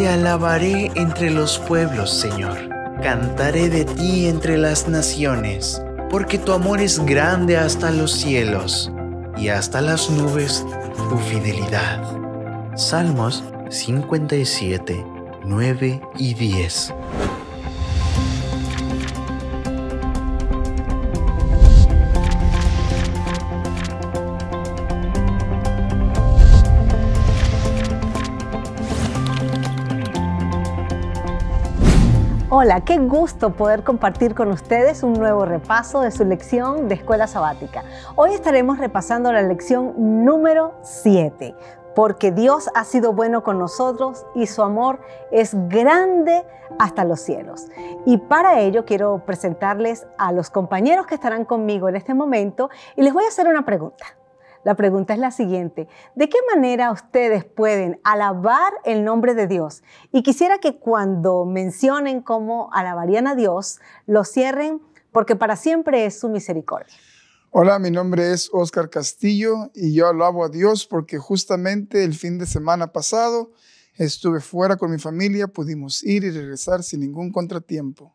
Te alabaré entre los pueblos, Señor. Cantaré de ti entre las naciones, porque tu amor es grande hasta los cielos y hasta las nubes tu fidelidad. Salmos 57, 9 y 10. Hola, qué gusto poder compartir con ustedes un nuevo repaso de su lección de escuela sabática. Hoy estaremos repasando la lección número 7, porque Dios ha sido bueno con nosotros y su amor es grande hasta los cielos. Y para ello quiero presentarles a los compañeros que estarán conmigo en este momento y les voy a hacer una pregunta. La pregunta es la siguiente. ¿De qué manera ustedes pueden alabar el nombre de Dios? Y quisiera que cuando mencionen cómo alabarían a Dios, lo cierren porque para siempre es su misericordia. Hola, mi nombre es Oscar Castillo y yo alabo a Dios porque justamente el fin de semana pasado estuve fuera con mi familia, pudimos ir y regresar sin ningún contratiempo,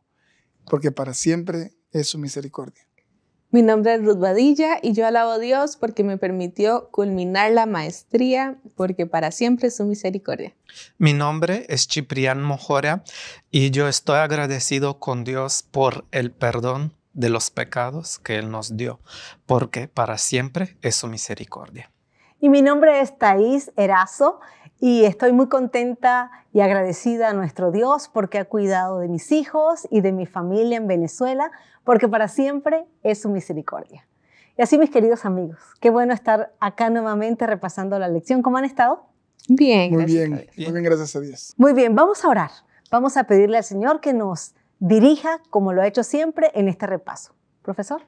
porque para siempre es su misericordia. Mi nombre es Ruth Badilla y yo alabo a Dios porque me permitió culminar la maestría, porque para siempre es su misericordia. Mi nombre es Ciprián Mojora y yo estoy agradecido con Dios por el perdón de los pecados que Él nos dio, porque para siempre es su misericordia. Y mi nombre es Thais Erazo y estoy muy contenta y agradecida a nuestro Dios porque ha cuidado de mis hijos y de mi familia en Venezuela, porque para siempre es su misericordia. Y así, mis queridos amigos, qué bueno estar acá nuevamente repasando la lección. ¿Cómo han estado? Bien. Muy bien, gracias a Dios. Muy bien, vamos a orar. Vamos a pedirle al Señor que nos dirija, como lo ha hecho siempre, en este repaso. Profesor.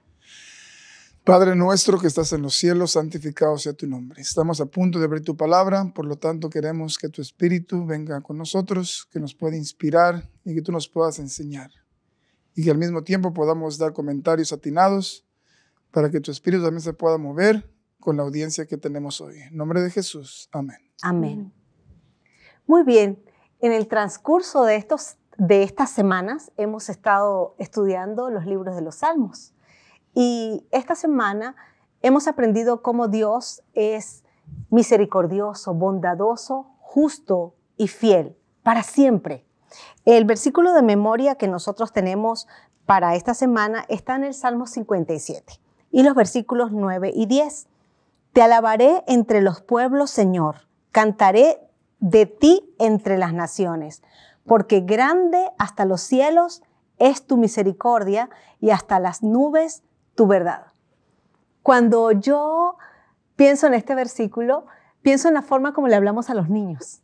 Padre nuestro que estás en los cielos, santificado sea tu nombre. Estamos a punto de abrir tu palabra, por lo tanto queremos que tu Espíritu venga con nosotros, que nos pueda inspirar y que tú nos puedas enseñar. Y que al mismo tiempo podamos dar comentarios atinados para que tu Espíritu también se pueda mover con la audiencia que tenemos hoy. En nombre de Jesús, amén. Amén. Muy bien, en el transcurso de, estos, de estas semanas hemos estado estudiando los libros de los Salmos. Y esta semana hemos aprendido cómo Dios es misericordioso, bondadoso, justo y fiel para siempre. El versículo de memoria que nosotros tenemos para esta semana está en el Salmo 57 y los versículos 9 y 10. Te alabaré entre los pueblos, Señor, cantaré de ti entre las naciones, porque grande hasta los cielos es tu misericordia y hasta las nubes tu verdad. Cuando yo pienso en este versículo, pienso en la forma como le hablamos a los niños.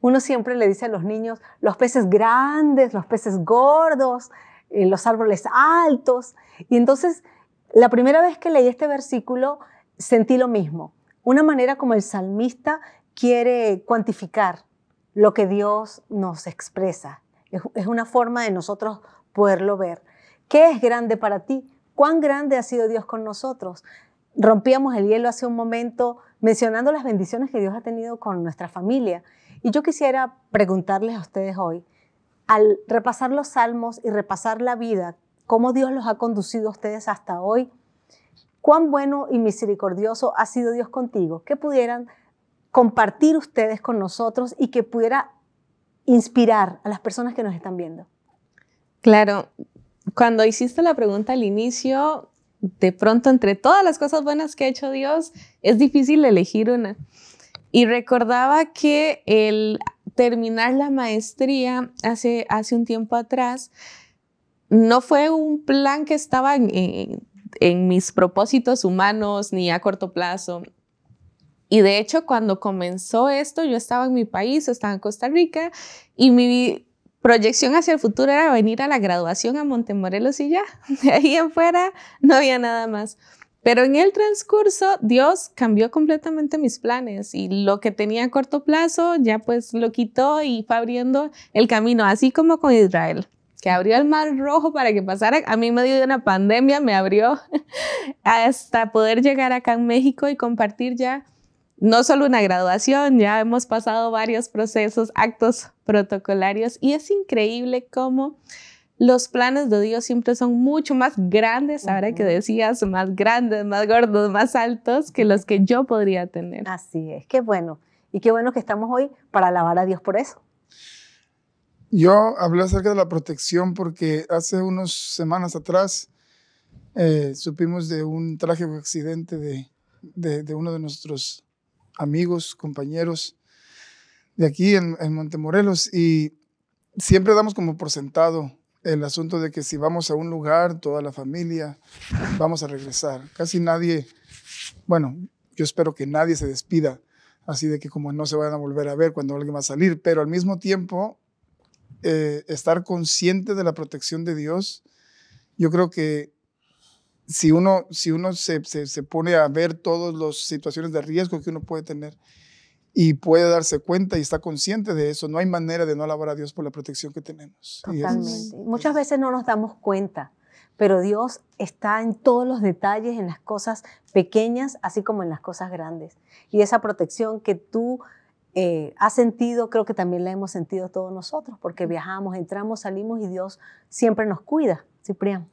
Uno siempre le dice a los niños los peces grandes, los peces gordos, eh, los árboles altos. Y entonces, la primera vez que leí este versículo, sentí lo mismo. Una manera como el salmista quiere cuantificar lo que Dios nos expresa. Es, una forma de nosotros poderlo ver. ¿Qué es grande para ti? cuán grande ha sido Dios con nosotros. Rompíamos el hielo hace un momento mencionando las bendiciones que Dios ha tenido con nuestra familia. Y yo quisiera preguntarles a ustedes hoy, al repasar los salmos y repasar la vida, cómo Dios los ha conducido a ustedes hasta hoy, cuán bueno y misericordioso ha sido Dios contigo, que pudieran compartir ustedes con nosotros y que pudiera inspirar a las personas que nos están viendo. Claro, cuando hiciste la pregunta al inicio, de pronto entre todas las cosas buenas que ha hecho Dios, es difícil elegir una. Y recordaba que el terminar la maestría hace, hace un tiempo atrás no fue un plan que estaba en, mis propósitos humanos ni a corto plazo. Y de hecho, cuando comenzó esto, yo estaba en mi país, estaba en Costa Rica, y mi, proyección hacia el futuro era venir a la graduación a Montemorelos y ya. De ahí en fuera no había nada más. Pero en el transcurso, Dios cambió completamente mis planes y lo que tenía a corto plazo ya pues lo quitó y fue abriendo el camino, así como con Israel, que abrió el mar rojo para que pasara. A mí medio de una pandemia, me abrió hasta poder llegar acá en México y compartir ya no solo una graduación, ya hemos pasado varios procesos, actos protocolarios y es increíble cómo los planes de Dios siempre son mucho más grandes, ahora que decías, más grandes, más gordos, más altos que los que yo podría tener. Así es, qué bueno. Y qué bueno que estamos hoy para alabar a Dios por eso. Yo hablé acerca de la protección porque hace unas semanas atrás eh, supimos de un trágico accidente de uno de nuestros amigos, compañeros de aquí en, Montemorelos y siempre damos como por sentado el asunto de que si vamos a un lugar, toda la familia, vamos a regresar. Casi nadie, bueno, yo espero que nadie se despida así de que como no se van a volver a ver cuando alguien va a salir, pero al mismo tiempo eh, estar consciente de la protección de Dios, yo creo que si uno, si uno se, pone a ver todas las situaciones de riesgo que uno puede tener y puede darse cuenta y está consciente de eso, no hay manera de no alabar a Dios por la protección que tenemos. Totalmente. Muchas veces no nos damos cuenta, pero Dios está en todos los detalles, en las cosas pequeñas, así como en las cosas grandes. Y esa protección que tú eh, has sentido, creo que también la hemos sentido todos nosotros, porque viajamos, entramos, salimos y Dios siempre nos cuida. Ciprián.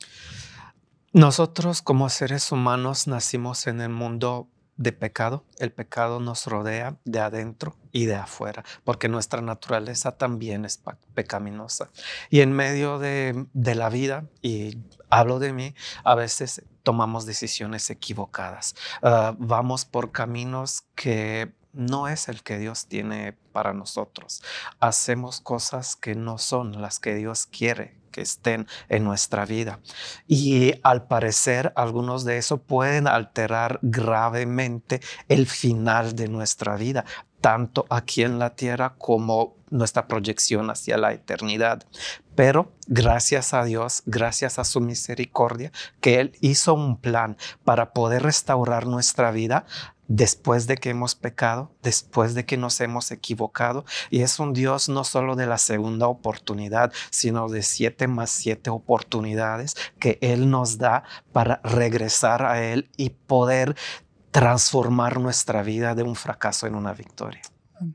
Nosotros como seres humanos nacimos en el mundo de pecado. El pecado nos rodea de adentro y de afuera, porque nuestra naturaleza también es pecaminosa. Y en medio de, la vida, y hablo de mí, a veces tomamos decisiones equivocadas. Ah, vamos por caminos que no es el que Dios tiene para nosotros. Hacemos cosas que no son las que Dios quiere estén en nuestra vida. Y al parecer, algunos de esos pueden alterar gravemente el final de nuestra vida, tanto aquí en la tierra como nuestra proyección hacia la eternidad. Pero gracias a Dios, gracias a su misericordia, que Él hizo un plan para poder restaurar nuestra vida después de que hemos pecado, después de que nos hemos equivocado. Y es un Dios no solo de la segunda oportunidad, sino de siete más siete oportunidades que Él nos da para regresar a Él y poder transformar nuestra vida de un fracaso en una victoria.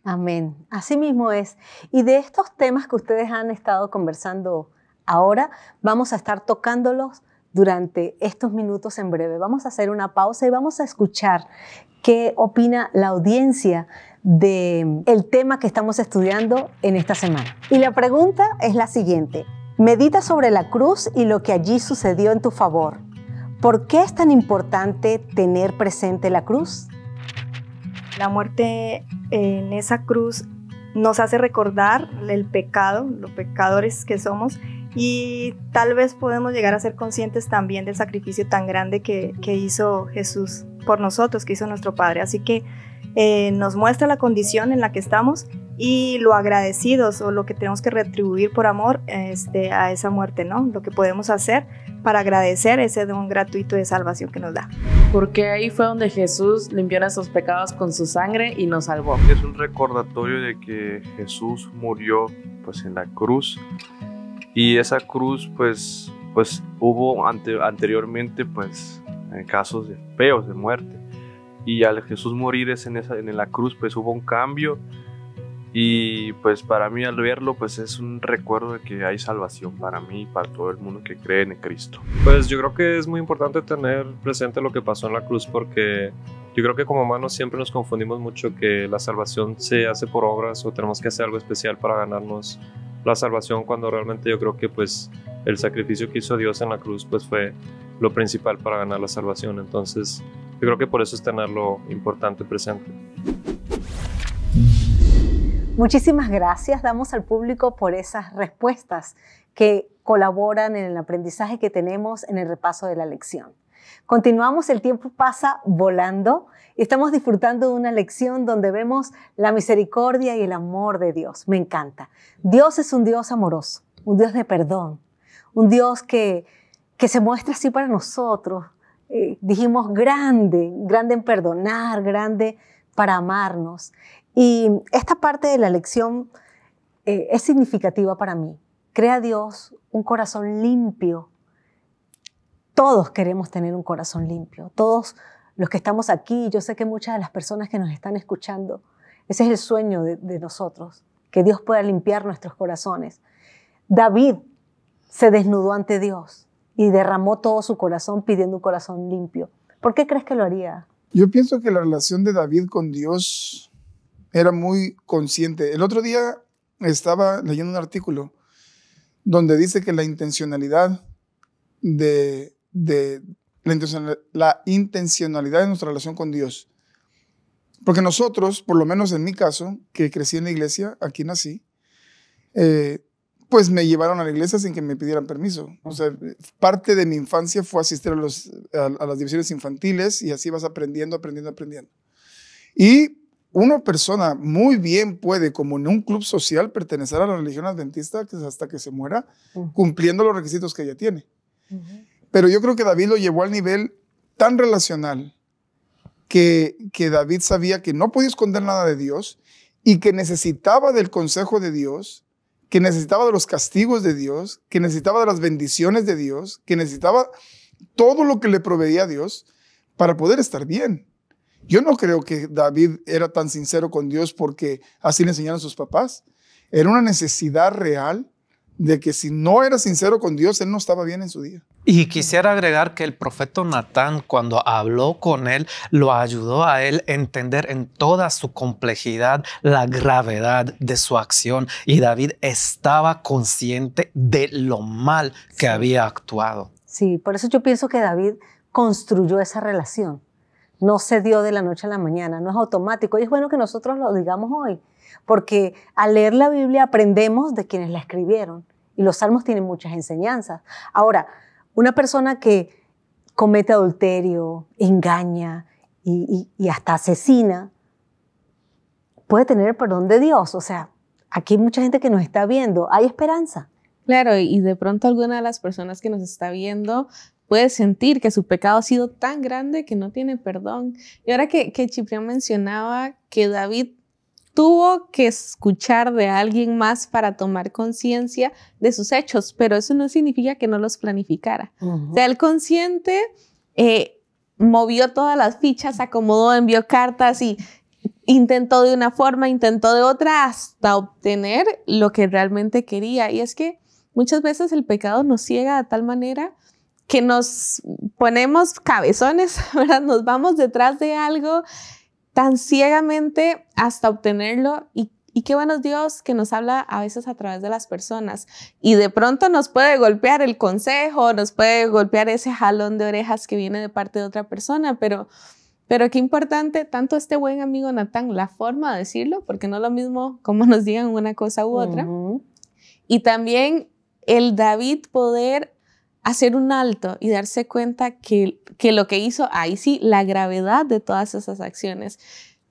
Amén. Así mismo es. Y de estos temas que ustedes han estado conversando ahora, vamos a estar tocándolos durante estos minutos en breve. Vamos a hacer una pausa y vamos a escuchar qué opina la audiencia del mm, el tema que estamos estudiando en esta semana. Y la pregunta es la siguiente. Medita sobre la cruz y lo que allí sucedió en tu favor. ¿Por qué es tan importante tener presente la cruz? La muerte en esa cruz nos hace recordar el pecado, los pecadores que somos, y tal vez podemos llegar a ser conscientes también del sacrificio tan grande que hizo Jesús por nosotros que hizo nuestro Padre. Así que eh, nos muestra la condición en la que estamos y lo agradecidos o lo que tenemos que retribuir por amor este, a esa muerte, ¿no? Lo que podemos hacer para agradecer ese don gratuito de salvación que nos da. Porque ahí fue donde Jesús limpió nuestros pecados con su sangre y nos salvó. Es un recordatorio de que Jesús murió pues en la cruz y esa cruz pues pues hubo ante, anteriormente pues en casos de peos, de muerte. Y al Jesús morir es en, esa, en la cruz, pues hubo un cambio. Y pues para mí al verlo, pues es un recuerdo de que hay salvación para mí y para todo el mundo que cree en Cristo. Pues yo creo que es muy importante tener presente lo que pasó en la cruz porque yo creo que como humanos siempre nos confundimos mucho que la salvación se hace por obras o tenemos que hacer algo especial para ganarnos la salvación cuando realmente yo creo que pues el sacrificio que hizo Dios en la cruz pues fue lo principal para ganar la salvación. Entonces yo creo que por eso es tenerlo importante presente. Muchísimas gracias damos al público por esas respuestas que colaboran en el aprendizaje que tenemos en el repaso de la lección. Continuamos, el tiempo pasa volando y estamos disfrutando de una lección donde vemos la misericordia y el amor de Dios. Me encanta. Dios es un Dios amoroso, un Dios de perdón, un Dios que, se muestra así para nosotros. Eh, dijimos grande, grande en perdonar, grande para amarnos. Y esta parte de la lección eh, es significativa para mí. Crea Dios un corazón limpio todos queremos tener un corazón limpio, todos los que estamos aquí, yo sé que muchas de las personas que nos están escuchando, ese es el sueño de, nosotros, que Dios pueda limpiar nuestros corazones. David se desnudó ante Dios y derramó todo su corazón pidiendo un corazón limpio. ¿Por qué crees que lo haría? Yo pienso que la relación de David con Dios era muy consciente. El otro día estaba leyendo un artículo donde dice que la intencionalidad de de la intencionalidad de nuestra relación con Dios. Porque nosotros, por lo menos en mi caso, que crecí en la iglesia, aquí nací, eh, pues me llevaron a la iglesia sin que me pidieran permiso. O sea, parte de mi infancia fue asistir a, los, a, las divisiones infantiles y así vas aprendiendo, aprendiendo, aprendiendo. Y una persona muy bien puede, como en un club social, pertenecer a la religión adventista hasta que se muera, cumpliendo los requisitos que ella tiene. Pero yo creo que David lo llevó al nivel tan relacional que, David sabía que no podía esconder nada de Dios y que necesitaba del consejo de Dios, que necesitaba de los castigos de Dios, que necesitaba de las bendiciones de Dios, que necesitaba todo lo que le proveía Dios para poder estar bien. Yo no creo que David era tan sincero con Dios porque así le enseñaron sus papás. Era una necesidad real de que si no era sincero con Dios, él no estaba bien en su día. Y quisiera agregar que el profeta Natán, cuando habló con él, lo ayudó a él a entender en toda su complejidad la gravedad de su acción. Y David estaba consciente de lo mal que había actuado. Sí, por eso yo pienso que David construyó esa relación. No se dio de la noche a la mañana, no es automático. Y es bueno que nosotros lo digamos hoy, porque al leer la Biblia aprendemos de quienes la escribieron. Y los salmos tienen muchas enseñanzas. Ahora, una persona que comete adulterio, engaña y, hasta asesina, puede tener el perdón de Dios. O sea, aquí hay mucha gente que nos está viendo, hay esperanza. Claro, y de pronto alguna de las personas que nos está viendo puede sentir que su pecado ha sido tan grande que no tiene perdón. Y ahora que, que mencionaba que David tuvo que escuchar de alguien más para tomar conciencia de sus hechos, pero eso no significa que no los planificara. el consciente eh, movió todas las fichas, acomodó, envió cartas y intentó de una forma, intentó de otra hasta obtener lo que realmente quería. Y es que muchas veces el pecado nos ciega de tal manera que nos ponemos cabezones, ¿verdad? Nos vamos detrás de algo tan ciegamente hasta obtenerlo y qué bueno Dios que nos habla a veces a través de las personas. Y de pronto nos puede golpear el consejo, nos puede golpear ese jalón de orejas que viene de parte de otra persona, pero, pero qué importante, tanto este buen amigo Natán, la forma de decirlo, porque no es lo mismo como nos digan una cosa u otra. Y también el David poder hacer un alto y darse cuenta que, lo que hizo ahí sí, la gravedad de todas esas acciones.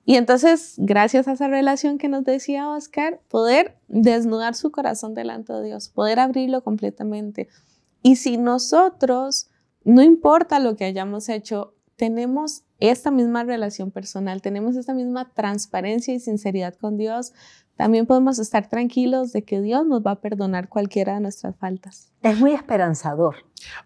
Y entonces, gracias a esa relación que nos decía Oscar, poder desnudar su corazón delante de Dios, poder abrirlo completamente. Y si nosotros, no importa lo que hayamos hecho, tenemos esta misma relación personal, tenemos esta misma transparencia y sinceridad con Dios, también podemos estar tranquilos de que Dios nos va a perdonar cualquiera de nuestras faltas. Es muy esperanzador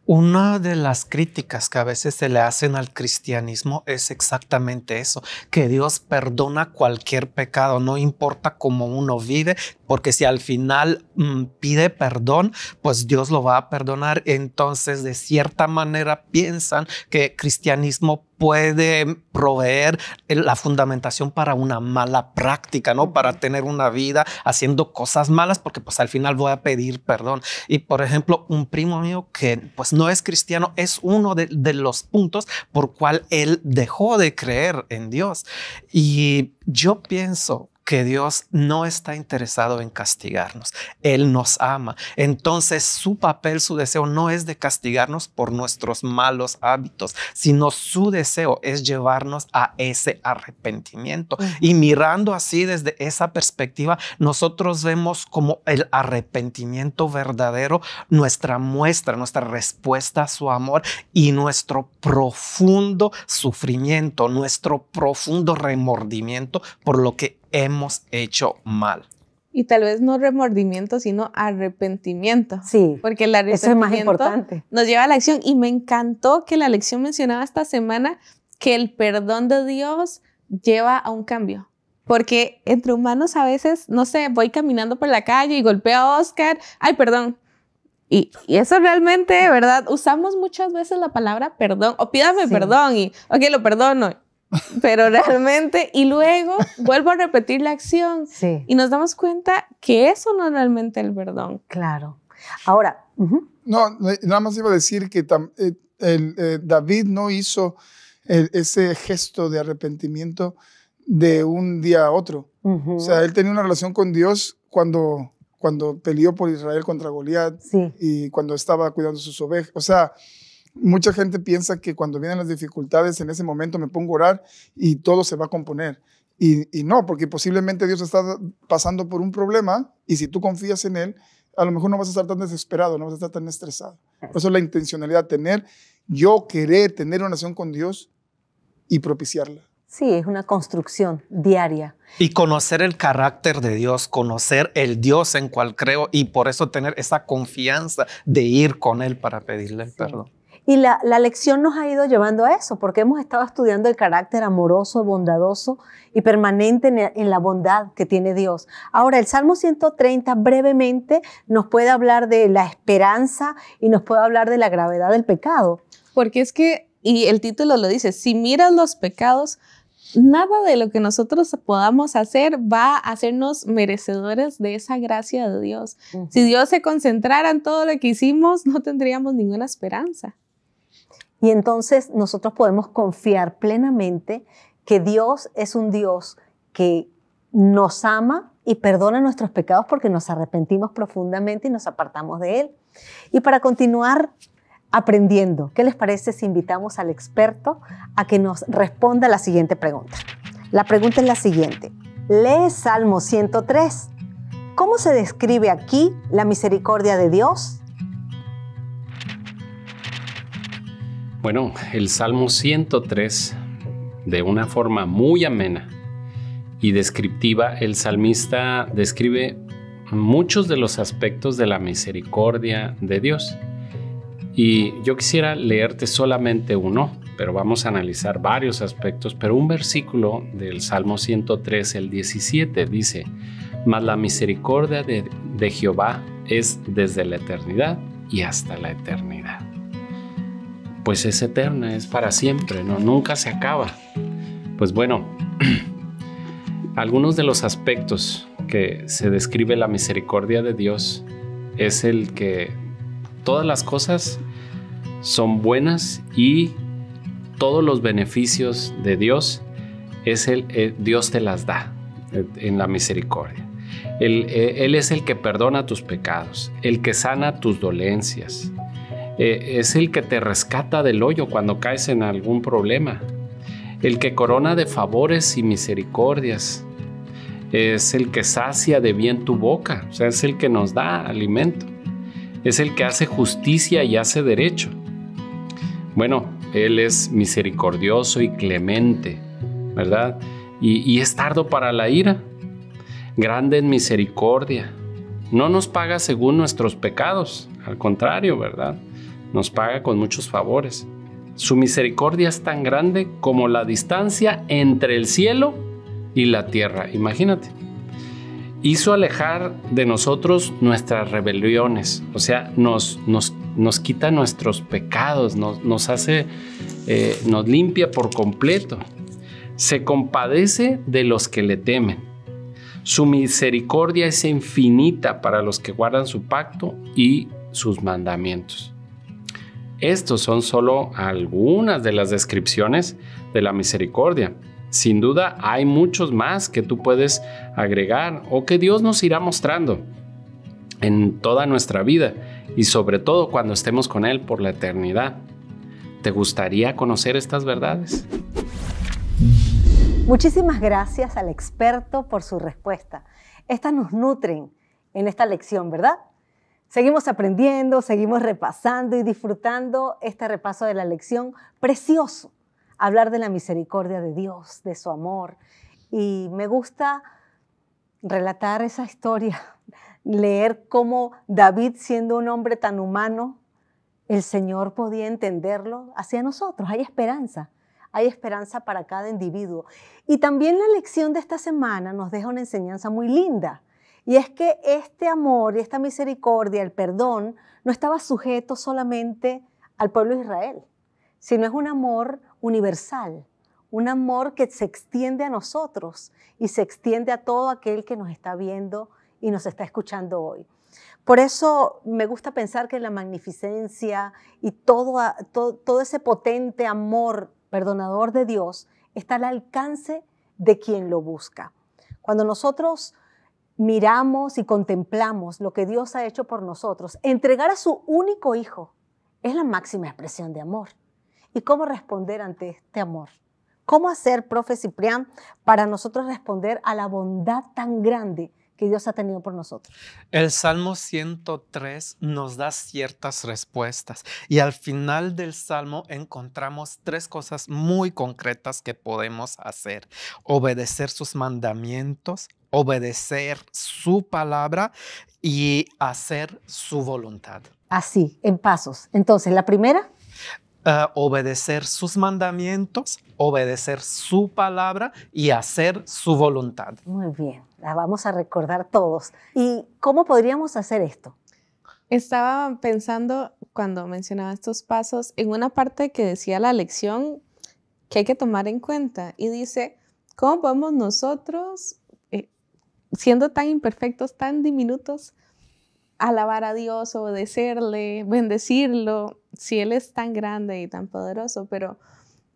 una de las críticas que a veces se le hacen al cristianismo es exactamente eso, que Dios perdona cualquier pecado, no importa cómo uno vive, porque si al final mm, pide perdón, pues Dios lo va a perdonar. Entonces, de cierta manera, piensan que cristianismo puede proveer la fundamentación para una mala práctica, ¿no? Para tener una vida haciendo cosas malas, porque pues al final voy a pedir perdón. Y por ejemplo, un primo mío que pues no es cristiano, es uno de, los puntos por cual él dejó de creer en Dios. Y yo pienso que Dios no está interesado en castigarnos. Él nos ama. Entonces su papel, su deseo no es de castigarnos por nuestros malos hábitos, sino su deseo es llevarnos a ese arrepentimiento. Y mirando así desde esa perspectiva, nosotros vemos como el arrepentimiento verdadero, nuestra muestra, nuestra respuesta a su amor y nuestro profundo sufrimiento, nuestro profundo remordimiento por lo que hemos hecho mal. Y tal vez no remordimiento, sino arrepentimiento. Sí. Porque la arrepentimiento eso es más importante. nos lleva a la acción. Y me encantó que la lección mencionaba esta semana que el perdón de Dios lleva a un cambio. Porque entre humanos a veces, no sé, voy caminando por la calle y golpeo a Oscar. Ay, perdón, y, eso realmente, ¿verdad? Usamos muchas veces la palabra perdón o pídame perdón y, ok, lo perdono pero realmente, y luego vuelvo a repetir la acción. Y nos damos cuenta que eso no es realmente el perdón. Claro. Ahora. No, nada más iba a decir que eh, el, eh, David no hizo ese gesto de arrepentimiento de un día a otro. O sea, él tenía una relación con Dios cuando, cuando peleó por Israel contra Goliat y cuando estaba cuidando sus ovejas. O sea, mucha gente piensa que cuando vienen las dificultades, en ese momento me pongo a orar y todo se va a componer. Y, no, porque posiblemente Dios está pasando por un problema y si tú confías en Él, a lo mejor no vas a estar tan desesperado, no vas a estar tan estresado. eso es la intencionalidad, tener, yo querer tener una relación con Dios y propiciarla. Sí, es una construcción diaria. Y conocer el carácter de Dios, conocer el Dios en cual creo y por eso tener esa confianza de ir con Él para pedirle el perdón. Y la, lección nos ha ido llevando a eso, porque hemos estado estudiando el carácter amoroso, bondadoso y permanente en, la bondad que tiene Dios. Ahora, el Salmo 130 brevemente nos puede hablar de la esperanza y nos puede hablar de la gravedad del pecado. Porque es que, y el título lo dice, si miras los pecados, nada de lo que nosotros podamos hacer va a hacernos merecedores de esa gracia de Dios. Si Dios se concentrara en todo lo que hicimos, no tendríamos ninguna esperanza. Y entonces nosotros podemos confiar plenamente que Dios es un Dios que nos ama y perdona nuestros pecados porque nos arrepentimos profundamente y nos apartamos de Él. Y para continuar aprendiendo, ¿qué les parece si invitamos al experto a que nos responda la siguiente pregunta? La pregunta es la siguiente. Lee Salmo 103. ¿Cómo se describe aquí la misericordia de Dios? Bueno, el Salmo 103, de una forma muy amena y descriptiva, el salmista describe muchos de los aspectos de la misericordia de Dios. Y yo quisiera leerte solamente uno, pero vamos a analizar varios aspectos. Pero un versículo del Salmo 103, el 17, dice, Mas la misericordia de, de Jehová es desde la eternidad y hasta la eternidad pues es eterna, es para siempre, ¿no? Nunca se acaba. Pues bueno, algunos de los aspectos que se describe la misericordia de Dios es el que todas las cosas son buenas y todos los beneficios de Dios es el, eh, Dios te las da eh, en la misericordia. Eh, él es el que perdona tus pecados, el que sana tus dolencias, eh, es el que te rescata del hoyo cuando caes en algún problema, el que corona de favores y misericordias, es el que sacia de bien tu boca, o sea, es el que nos da alimento, es el que hace justicia y hace derecho. Bueno, Él es misericordioso y clemente, ¿verdad? Y, y es tardo para la ira, grande en misericordia. No nos paga según nuestros pecados, al contrario, ¿verdad? nos paga con muchos favores. Su misericordia es tan grande como la distancia entre el cielo y la tierra, imagínate. Hizo alejar de nosotros nuestras rebeliones, o sea, nos, quita nuestros pecados, nos, hace, eh, nos limpia por completo. Se compadece de los que le temen. Su misericordia es infinita para los que guardan su pacto y sus mandamientos. Estos son solo algunas de las descripciones de la misericordia. Sin duda hay muchos más que tú puedes agregar o que Dios nos irá mostrando en toda nuestra vida y sobre todo cuando estemos con Él por la eternidad. ¿Te gustaría conocer estas verdades? Muchísimas gracias al experto por su respuesta. Estas nos nutren en esta lección, ¿verdad? Seguimos aprendiendo, seguimos repasando y disfrutando este repaso de la lección. Precioso hablar de la misericordia de Dios, de su amor. Y me gusta relatar esa historia, leer cómo David, siendo un hombre tan humano, el Señor podía entenderlo hacia nosotros. Hay esperanza, hay esperanza para cada individuo. Y también la lección de esta semana nos deja una enseñanza muy linda y es que este amor y esta misericordia, el perdón, no estaba sujeto solamente al pueblo de Israel, sino es un amor universal, un amor que se extiende a nosotros y se extiende a todo aquel que nos está viendo y nos está escuchando hoy. Por eso me gusta pensar que la magnificencia y todo, ese potente amor perdonador de Dios está al alcance de quien lo busca. Cuando nosotros miramos y contemplamos lo que Dios ha hecho por nosotros, entregar a su único hijo es la máxima expresión de amor. ¿Y cómo responder ante este amor? ¿Cómo hacer, profe Ciprián, para nosotros responder a la bondad tan grande que Dios ha tenido por nosotros. El Salmo 103 nos da ciertas respuestas y al final del Salmo encontramos tres cosas muy concretas que podemos hacer. Obedecer sus mandamientos, obedecer su palabra y hacer su voluntad. Así, en pasos. Entonces, la primera... Eh, obedecer sus mandamientos, obedecer su palabra y hacer su voluntad. Muy bien, la vamos a recordar todos. ¿Y cómo podríamos hacer esto? Estaba pensando cuando mencionaba estos pasos en una parte que decía la lección que hay que tomar en cuenta y dice, ¿cómo podemos nosotros, eh, siendo tan imperfectos, tan diminutos, alabar a Dios, obedecerle, bendecirlo? si Él es tan grande y tan poderoso, pero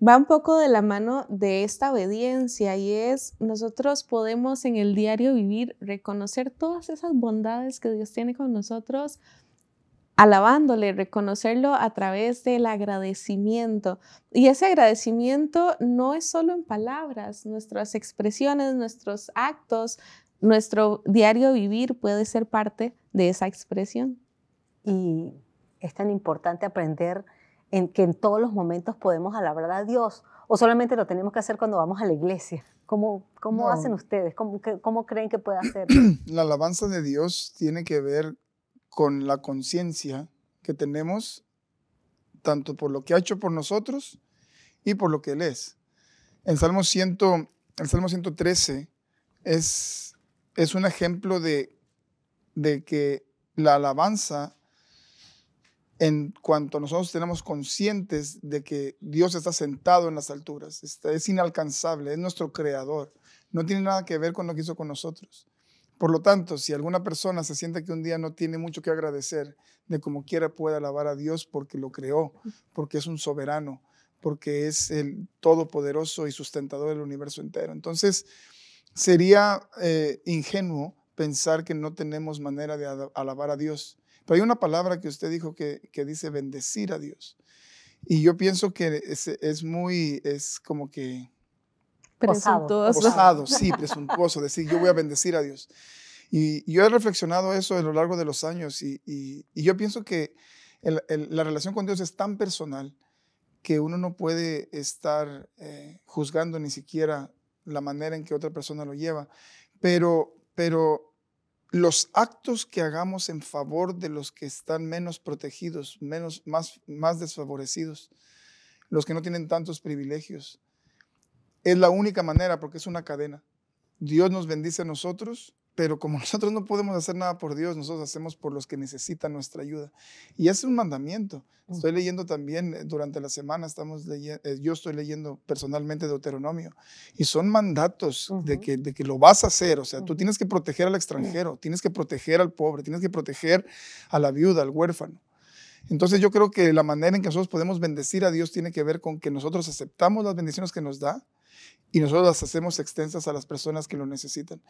va un poco de la mano de esta obediencia y es nosotros podemos en el diario vivir reconocer todas esas bondades que Dios tiene con nosotros alabándole, reconocerlo a través del agradecimiento. Y ese agradecimiento no es solo en palabras, nuestras expresiones, nuestros actos, nuestro diario vivir puede ser parte de esa expresión. Y es tan importante aprender en que en todos los momentos podemos alabar a Dios o solamente lo tenemos que hacer cuando vamos a la iglesia? ¿Cómo, cómo hacen ustedes? ¿Cómo, creen que puede hacer? La alabanza de Dios tiene que ver con la conciencia que tenemos, tanto por lo que ha hecho por nosotros y por lo que Él es. El Salmo, 100, 113 es, un ejemplo de que la alabanza en cuanto nosotros tenemos conscientes de que Dios está sentado en las alturas, es inalcanzable, es nuestro creador, no tiene nada que ver con lo que hizo con nosotros. Por lo tanto, si alguna persona se siente que un día no tiene mucho que agradecer, de como quiera pueda alabar a Dios porque lo creó, porque es un soberano, porque es el todopoderoso y sustentador del universo entero. Entonces, sería eh, ingenuo pensar que no tenemos manera de alabar a Dios hay una palabra que usted dijo que, que dice bendecir a Dios. Y yo pienso que es, es muy, es como que... Presuntuoso. Osado, sí, presuntuoso. Decir, yo voy a bendecir a Dios. Y yo he reflexionado eso a lo largo de los años y, y, yo pienso que la relación con Dios es tan personal que uno no puede estar eh, juzgando ni siquiera la manera en que otra persona lo lleva. Pero, pero los actos que hagamos en favor de los que están menos protegidos, menos, más, más desfavorecidos, los que no tienen tantos privilegios, es la única manera porque es una cadena. Dios nos bendice a nosotros pero como nosotros no podemos hacer nada por Dios, nosotros hacemos por los que necesitan nuestra ayuda. Y es un mandamiento. Estoy leyendo también eh, durante la semana, estamos eh, yo estoy leyendo personalmente Deuteronomio. Y son mandatos de, que, de que lo vas a hacer. O sea, tú tienes que proteger al extranjero, tienes que proteger al pobre, tienes que proteger a la viuda, al huérfano. Entonces yo creo que la manera en que nosotros podemos bendecir a Dios tiene que ver con que nosotros aceptamos las bendiciones que nos da y nosotros las hacemos extensas a las personas que lo necesitan.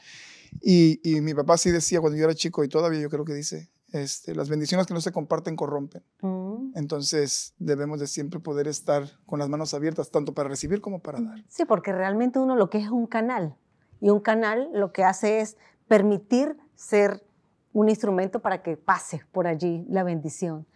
Y, mi papá sí decía cuando yo era chico, y todavía yo creo que dice, este, las bendiciones que no se comparten corrompen. Oh. Entonces debemos de siempre poder estar con las manos abiertas, tanto para recibir como para dar. Sí, porque realmente uno lo que es un canal, y un canal lo que hace es permitir ser un instrumento para que pase por allí la bendición.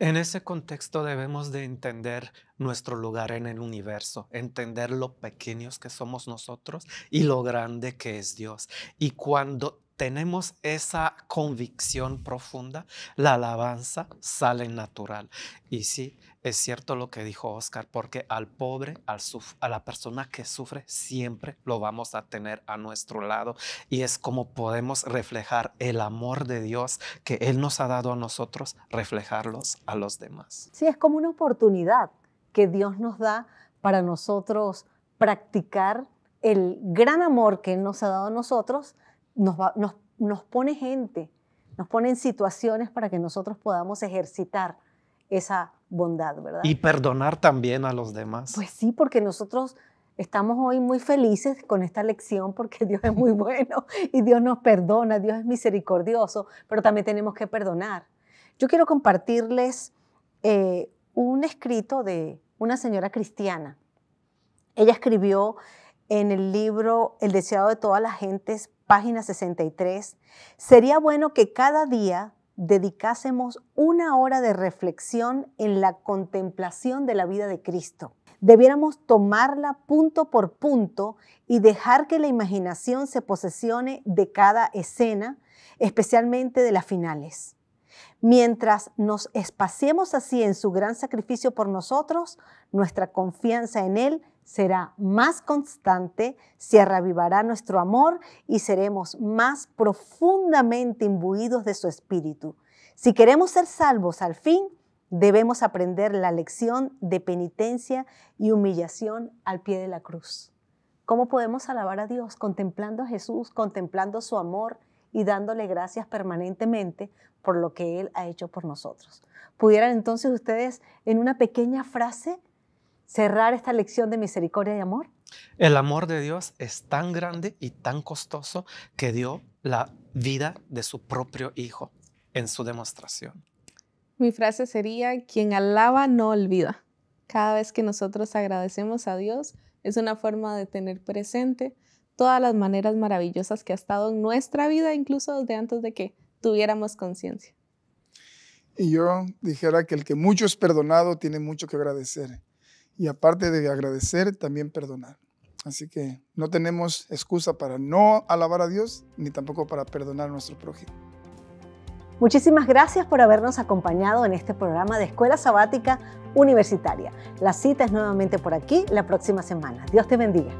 En ese contexto debemos de entender nuestro lugar en el universo, entender lo pequeños que somos nosotros y lo grande que es Dios. Y cuando tenemos esa convicción profunda, la alabanza sale natural. Y sí, es cierto lo que dijo Oscar, porque al pobre, al a la persona que sufre, siempre lo vamos a tener a nuestro lado. Y es como podemos reflejar el amor de Dios que Él nos ha dado a nosotros, reflejarlos a los demás. Sí, es como una oportunidad que Dios nos da para nosotros practicar el gran amor que Él nos ha dado a nosotros. Nos, nos pone gente, nos pone en situaciones para que nosotros podamos ejercitar esa bondad, ¿verdad? Y perdonar también a los demás. Pues sí, porque nosotros estamos hoy muy felices con esta lección porque Dios es muy bueno y Dios nos perdona, Dios es misericordioso, pero también tenemos que perdonar. Yo quiero compartirles eh, un escrito de una señora cristiana. Ella escribió en el libro El deseado de todas las gentes, página 63, sería bueno que cada día dedicásemos una hora de reflexión en la contemplación de la vida de Cristo. Debiéramos tomarla punto por punto y dejar que la imaginación se posesione de cada escena, especialmente de las finales. Mientras nos espaciemos así en su gran sacrificio por nosotros, nuestra confianza en Él será más constante, se reavivará nuestro amor y seremos más profundamente imbuidos de su espíritu. Si queremos ser salvos al fin, debemos aprender la lección de penitencia y humillación al pie de la cruz. ¿Cómo podemos alabar a Dios? Contemplando a Jesús, contemplando su amor y dándole gracias permanentemente por lo que Él ha hecho por nosotros. ¿Pudieran entonces ustedes en una pequeña frase cerrar esta lección de misericordia y amor? El amor de Dios es tan grande y tan costoso que dio la vida de su propio Hijo en su demostración. Mi frase sería, quien alaba no olvida. Cada vez que nosotros agradecemos a Dios, es una forma de tener presente todas las maneras maravillosas que ha estado en nuestra vida, incluso desde antes de que tuviéramos conciencia. Y yo dijera que el que mucho es perdonado tiene mucho que agradecer y aparte de agradecer, también perdonar. Así que no tenemos excusa para no alabar a Dios ni tampoco para perdonar a nuestro prójimo. Muchísimas gracias por habernos acompañado en este programa de Escuela Sabática Universitaria. La cita es nuevamente por aquí la próxima semana. Dios te bendiga.